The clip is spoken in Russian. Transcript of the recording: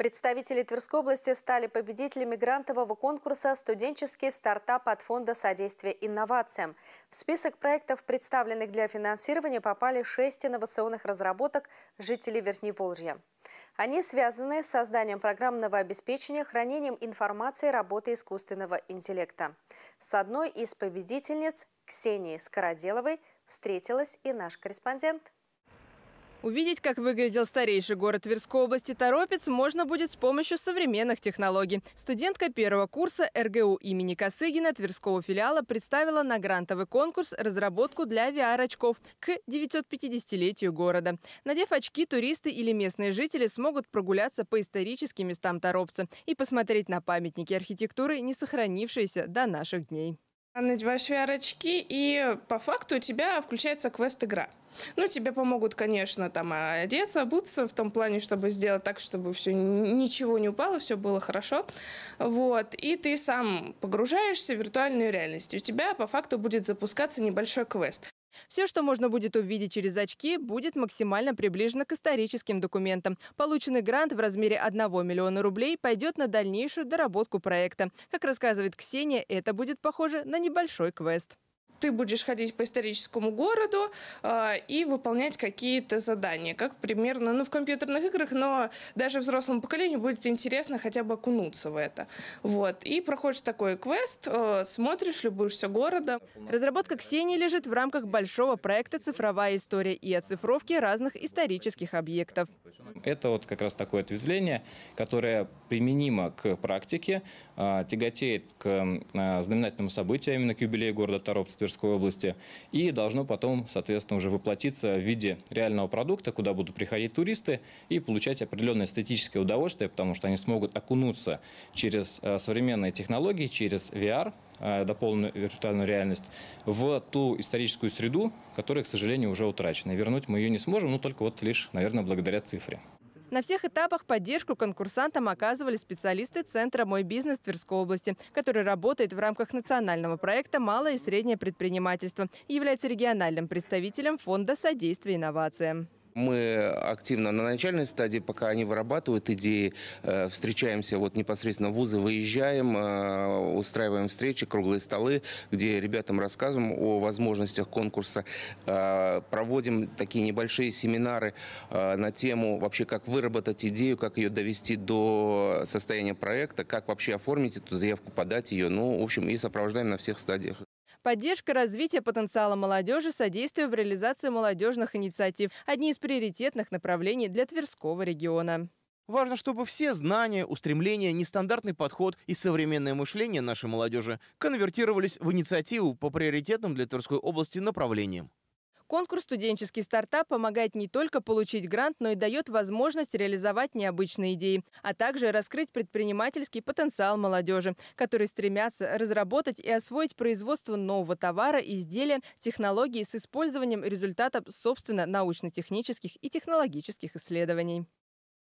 Представители Тверской области стали победителями грантового конкурса «Студенческий стартап от Фонда содействия инновациям». В список проектов, представленных для финансирования, попали шесть инновационных разработок жителей Верхневолжья. Они связаны с созданием программного обеспечения, хранением информации работы искусственного интеллекта. С одной из победительниц, Ксенией Скороделовой, встретилась и наш корреспондент. Увидеть, как выглядел старейший город Тверской области Торопец, можно будет с помощью современных технологий. Студентка первого курса РГУ имени Косыгина Тверского филиала представила на грантовый конкурс разработку для VR-очков к 950-летию города. Надев очки, туристы или местные жители смогут прогуляться по историческим местам Торопца и посмотреть на памятники архитектуры, не сохранившиеся до наших дней. Надеваешь VR-очки, и по факту у тебя включается квест-игра. Ну, тебе помогут, конечно, там а, одеться, обуться, в том плане, чтобы сделать так, чтобы все ничего не упало, все было хорошо. Вот. И ты сам погружаешься в виртуальную реальность. У тебя по факту будет запускаться небольшой квест. Все, что можно будет увидеть через очки, будет максимально приближено к историческим документам. Полученный грант в размере 1 миллиона рублей пойдет на дальнейшую доработку проекта. Как рассказывает Ксения, это будет похоже на небольшой квест ты будешь ходить по историческому городу э, и выполнять какие-то задания, как примерно, ну, в компьютерных играх, но даже взрослому поколению будет интересно хотя бы окунуться в это. Вот. И проходишь такой квест, э, смотришь, любуешься городом. Разработка Ксении лежит в рамках большого проекта «Цифровая история» и оцифровки разных исторических объектов. Это вот как раз такое ответвление, которое применимо к практике, э, тяготеет к э, знаменательному событию, именно к юбилею города Торопцы. Тверской области. И должно потом, соответственно, уже воплотиться в виде реального продукта, куда будут приходить туристы и получать определенное эстетическое удовольствие, потому что они смогут окунуться через э, современные технологии, через VR, э, дополненную виртуальную реальность, в ту историческую среду, которая, к сожалению, уже утрачена. И вернуть мы ее не сможем, но только вот лишь, наверное, благодаря цифре. На всех этапах поддержку конкурсантам оказывали специалисты Центра «Мой бизнес» Тверской области, который работает в рамках национального проекта «Малое и среднее предпринимательство» и является региональным представителем Фонда содействия инновациям. Мы активно на начальной стадии, пока они вырабатывают идеи, э, встречаемся вот непосредственно в вузы, выезжаем, э, устраиваем встречи, круглые столы, где ребятам рассказываем о возможностях конкурса, э, проводим такие небольшие семинары на тему вообще, как выработать идею, как ее довести до состояния проекта, как вообще оформить эту заявку, подать ее, ну, в общем, и сопровождаем на всех стадиях. Поддержка развития потенциала молодежи, содействие в реализации молодежных инициатив – одни из приоритетных направлений для Тверского региона. Важно, чтобы все знания, устремления, нестандартный подход и современное мышление нашей молодежи конвертировались в инициативу по приоритетным для Тверской области направлениям. Конкурс «Студенческий стартап» помогает не только получить грант, но и дает возможность реализовать необычные идеи, а также раскрыть предпринимательский потенциал молодежи, которые стремятся разработать и освоить производство нового товара, изделия, технологии с использованием результатов собственно научно-технических и технологических исследований.